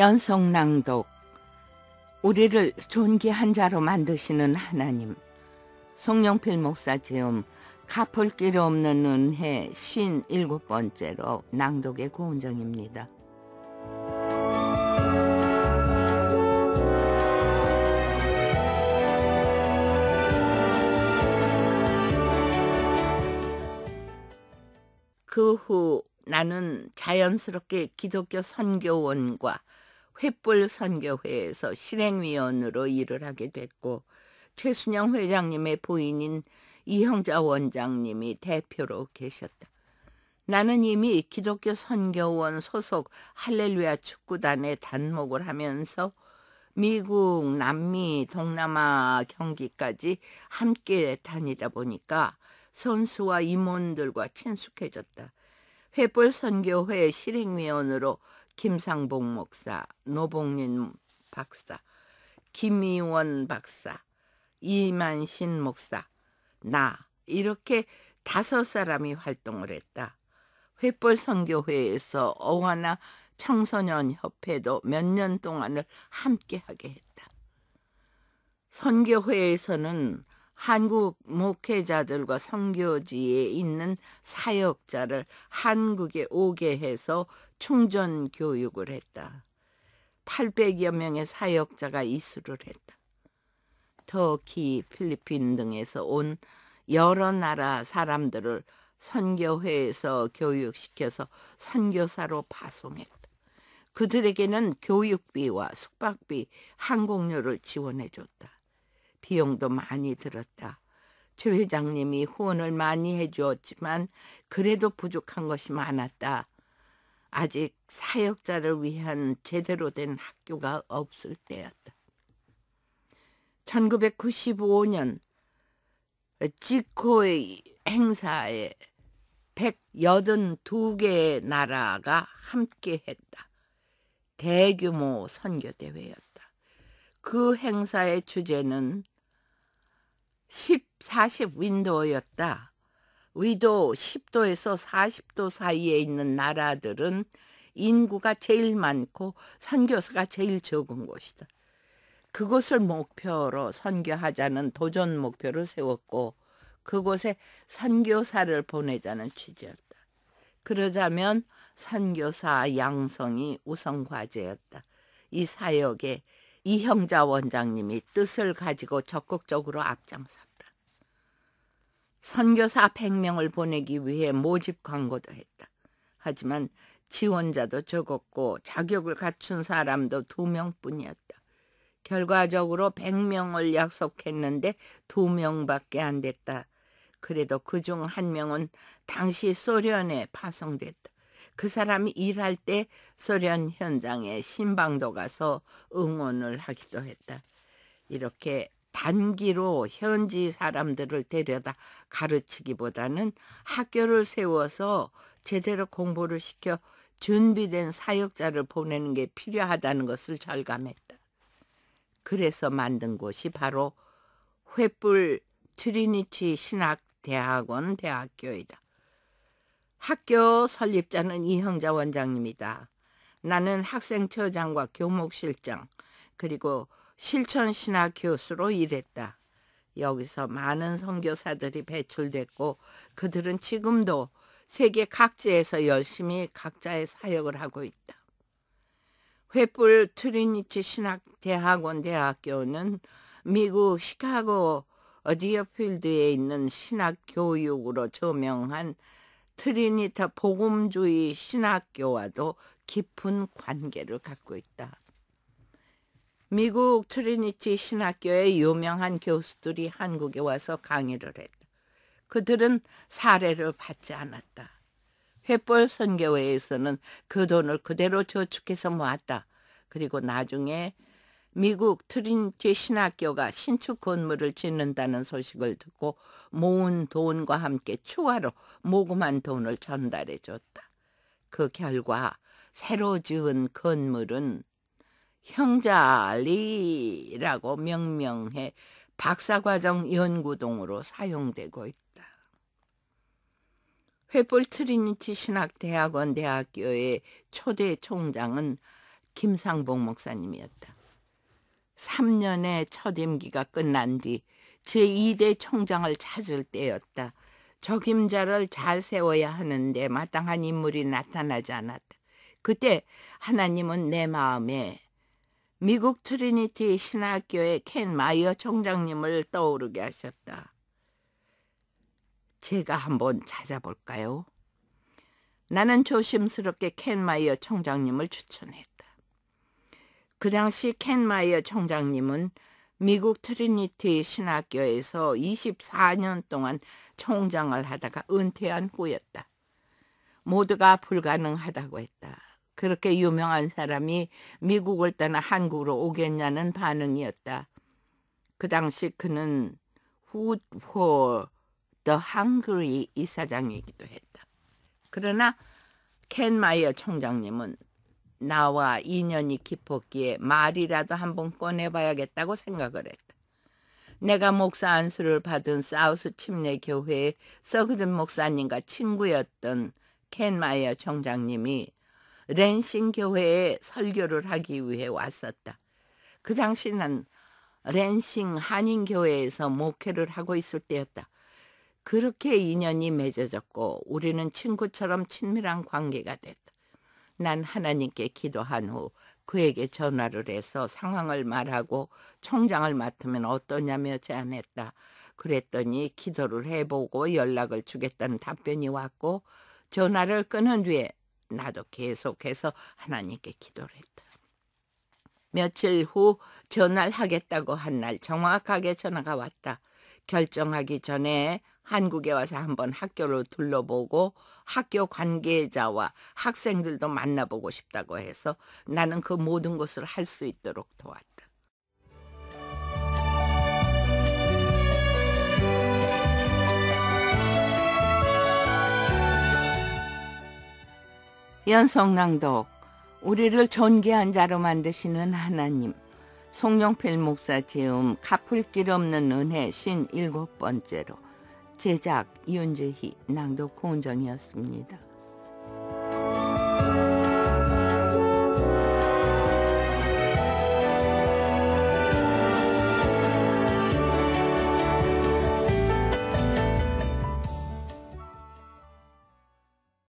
연속 낭독 우리를 존귀한 자로 만드시는 하나님 송영필 목사 지음 갚을 길 없는 은혜 57번째로 낭독의 고운정입니다그 후 나는 자연스럽게 기독교 선교원과 횃불 선교회에서 실행위원으로 일을 하게 됐고 최순영 회장님의 부인인 이형자 원장님이 대표로 계셨다. 나는 이미 기독교 선교원 소속 할렐루야 축구단에 단목을 하면서 미국, 남미, 동남아 경기까지 함께 다니다 보니까 선수와 임원들과 친숙해졌다. 횃불선교회 실행위원으로 김상봉 목사, 노봉린 박사, 김희원 박사, 이만신 목사, 나 이렇게 다섯 사람이 활동을 했다. 횃불 선교회에서 어화나 청소년 협회도 몇 년 동안을 함께하게 했다. 선교회에서는 한국 목회자들과 선교지에 있는 사역자를 한국에 오게 해서 충전 교육을 했다. 800여 명의 사역자가 이수를 했다. 터키, 필리핀 등에서 온 여러 나라 사람들을 선교회에서 교육시켜서 선교사로 파송했다. 그들에게는 교육비와 숙박비, 항공료를 지원해 줬다. 비용도 많이 들었다. 최 회장님이 후원을 많이 해 주었지만 그래도 부족한 것이 많았다. 아직 사역자를 위한 제대로 된 학교가 없을 때였다. 1995년 지코의 행사에 182개의 나라가 함께했다. 대규모 선교대회였다. 그 행사의 주제는 10, 40 윈도우였다. 위도 10도에서 40도 사이에 있는 나라들은 인구가 제일 많고 선교사가 제일 적은 곳이다. 그곳을 목표로 선교하자는 도전 목표를 세웠고 그곳에 선교사를 보내자는 취지였다. 그러자면 선교사 양성이 우선 과제였다. 이 사역에 이형자 원장님이 뜻을 가지고 적극적으로 앞장섰다. 선교사 100명을 보내기 위해 모집 광고도 했다. 하지만 지원자도 적었고 자격을 갖춘 사람도 2명뿐이었다. 결과적으로 100명을 약속했는데 2명밖에 안 됐다. 그래도 그중 한 명은 당시 소련에 파송됐다. 그 사람이 일할 때 소련 현장에 신방도 가서 응원을 하기도 했다. 이렇게 단기로 현지 사람들을 데려다 가르치기보다는 학교를 세워서 제대로 공부를 시켜 준비된 사역자를 보내는 게 필요하다는 것을 절감했다. 그래서 만든 곳이 바로 횃불 트리니티 신학대학원 대학교이다. 학교 설립자는 이형자 원장님이다. 나는 학생처장과 교목실장, 그리고 실천신학 교수로 일했다. 여기서 많은 선교사들이 배출됐고 그들은 지금도 세계 각지에서 열심히 각자의 사역을 하고 있다. 횃불 트리니티 신학대학원 대학교는 미국 시카고 어 디어필드에 있는 신학교육으로 저명한 트리니타 복음주의 신학교와도 깊은 관계를 갖고 있다. 미국 트리니티 신학교의 유명한 교수들이 한국에 와서 강의를 했다. 그들은 사례를 받지 않았다. 횃불 선교회에서는 그 돈을 그대로 저축해서 모았다. 그리고 나중에 미국 트리니티 신학교가 신축 건물을 짓는다는 소식을 듣고 모은 돈과 함께 추가로 모금한 돈을 전달해 줬다. 그 결과 새로 지은 건물은 형자리라고 명명해 박사과정 연구동으로 사용되고 있다. 횃불 트리니티 신학대학원 대학교의 초대 총장은 김상봉 목사님이었다. 3년의 첫 임기가 끝난 뒤 제2대 총장을 찾을 때였다. 적임자를 잘 세워야 하는데 마땅한 인물이 나타나지 않았다. 그때 하나님은 내 마음에 미국 트리니티 신학교의 켄 마이어 총장님을 떠오르게 하셨다. 제가 한번 찾아볼까요? 나는 조심스럽게 켄 마이어 총장님을 추천했다. 그 당시 켄 마이어 총장님은 미국 트리니티 신학교에서 24년 동안 총장을 하다가 은퇴한 후였다. 모두가 불가능하다고 했다. 그렇게 유명한 사람이 미국을 떠나 한국으로 오겠냐는 반응이었다. 그 당시 그는 Food for the Hungry 이사장이기도 했다. 그러나 켄 마이어 총장님은 나와 인연이 깊었기에 말이라도 한번 꺼내봐야겠다고 생각을 했다. 내가 목사 안수를 받은 사우스 침례 교회의 서그든 목사님과 친구였던 켄 마이어 총장님이 랜싱 교회에 설교를 하기 위해 왔었다. 그 당시 는 랜싱 한인교회에서 목회를 하고 있을 때였다. 그렇게 인연이 맺어졌고 우리는 친구처럼 친밀한 관계가 됐다. 난 하나님께 기도한 후 그에게 전화를 해서 상황을 말하고 총장을 맡으면 어떠냐며 제안했다. 그랬더니 기도를 해보고 연락을 주겠다는 답변이 왔고 전화를 끊은 뒤에 나도 계속해서 하나님께 기도를 했다. 며칠 후 전화를 하겠다고 한 날 정확하게 전화가 왔다. 결정하기 전에 한국에 와서 한번 학교를 둘러보고 학교 관계자와 학생들도 만나보고 싶다고 해서 나는 그 모든 것을 할 수 있도록 도왔다. 연성낭독 우리를 존귀한 자로 만드시는 하나님 송영필 목사 지음 갚을 길 없는 은혜 신 일곱 번째로 제작 이은재희 낭독 고은정이었습니다.